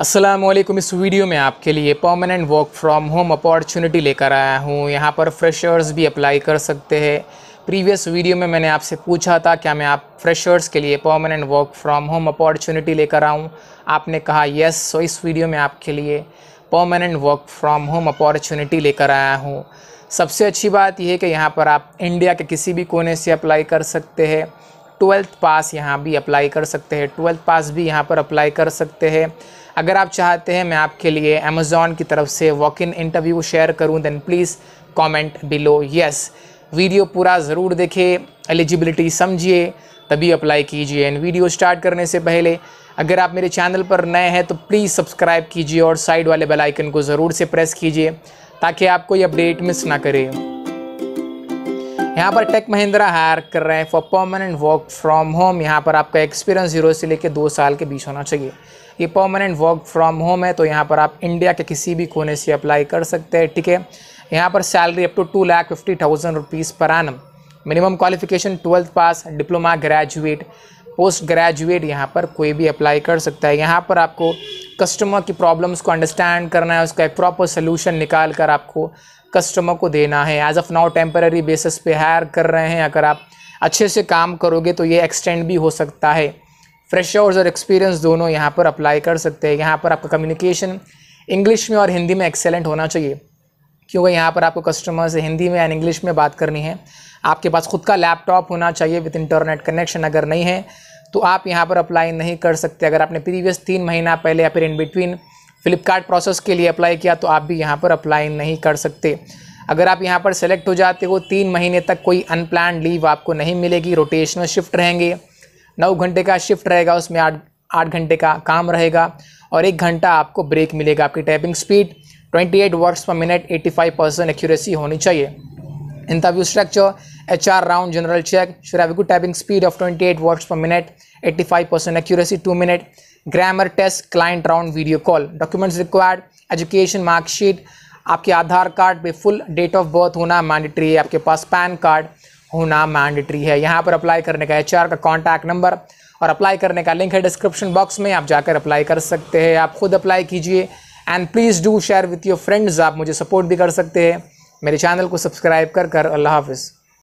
असलम इस वीडियो में आपके लिए permanent work from home opportunity लेकर आया हूँ यहाँ पर फ्रेशर्स भी अप्लाई कर सकते हैं प्रीवियस वीडियो में मैंने आपसे पूछा था क्या मैं आप फ्रेशर्स के लिए permanent work from home opportunity लेकर आऊँ आपने कहा यस सो तो इस वीडियो में आपके लिए permanent work from home opportunity लेकर आया हूँ सबसे अच्छी बात यह है कि यहाँ पर आप इंडिया के किसी भी कोने से अप्लाई कर सकते हैं ट्वेल्थ पास यहाँ भी अप्लाई कर सकते हैं ट्वेल्थ पास भी यहाँ पर अप्लाई कर सकते हैं अगर आप चाहते हैं मैं आपके लिए अमेजोन की तरफ से वॉक इन इंटरव्यू शेयर करूं then please comment below yes video पूरा ज़रूर देखें एलिजिबिलिटी समझिए तभी अप्लाई कीजिए एंड वीडियो स्टार्ट करने से पहले अगर आप मेरे चैनल पर नए हैं तो प्लीज़ सब्सक्राइब कीजिए और साइड वाले बेलाइकन को ज़रूर से प्रेस कीजिए ताकि आप कोई अपडेट मिस ना करें यहाँ पर टेक महिंद्रा हायर कर रहे हैं for permanent work from home यहाँ पर आपका एक्सपीरियंस जीरो से लेकर दो साल के बीच होना चाहिए ये परमानेंट वर्क फ्रॉम होम है तो यहाँ पर आप इंडिया के किसी भी कोने से अप्लाई कर सकते हैं ठीक है यहाँ पर salary up to two lakh fifty thousand rupees per annum minimum qualification twelfth pass diploma graduate post graduate यहाँ पर कोई भी अप्लाई कर सकता है यहाँ पर आपको कस्टमर की प्रॉब्लम्स को अंडरस्टैंड करना है उसका एक प्रॉपर सोल्यूशन निकाल कर आपको कस्टमर को देना है as of now temporary basis पे हायर कर रहे हैं अगर आप अच्छे से काम करोगे तो ये एक्सटेंड भी हो सकता है फ्रेशर्स और एक्सपीरियंस दोनों यहाँ पर अप्लाई कर सकते हैं यहाँ पर आपका कम्युनिकेशन इंग्लिश में और हिंदी में एक्सेलेंट होना चाहिए क्योंकि यहाँ पर आपको कस्टमर से हिंदी में एंड इंग्लिश में बात करनी है आपके पास खुद का लैपटॉप होना चाहिए विद इंटरनेट कनेक्शन अगर नहीं है तो आप यहाँ पर अप्लाई नहीं कर सकते अगर आपने प्रीवियस तीन महीना पहले या फिर इन बिटवीन फ्लिपकार्ट प्रोसेस के लिए अप्लाई किया तो आप भी यहाँ पर अप्लाई नहीं कर सकते अगर आप यहाँ पर सेलेक्ट हो जाते हो तीन महीने तक कोई अनप्लान लीव आपको नहीं मिलेगी रोटेशनल शिफ्ट रहेंगे नौ घंटे का शिफ्ट रहेगा उसमें आठ आठ घंटे का काम रहेगा और एक घंटा आपको ब्रेक मिलेगा आपकी typing speed 28 words per minute 85 percent accuracy होनी चाहिए interview structure round general check should have good typing speed of twenty eight words per minute eighty five percent accuracy two minute grammar test client round video call documents required education marksheet आपके Aadhaar card पे full date of birth होना mandatory है आपके पास PAN card होना mandatory है यहाँ पर अप्लाई करने का आर का कॉन्टैक्ट नंबर और अप्लाई करने का लिंक है डिस्क्रिप्शन बॉक्स में आप जाकर अप्लाई कर सकते हैं आप खुद अप्लाई कीजिए and please do share with your friends आप मुझे सपोर्ट भी कर सकते हैं मेरे चैनल को सब्सक्राइब कर कर अल्लाह हाफिज़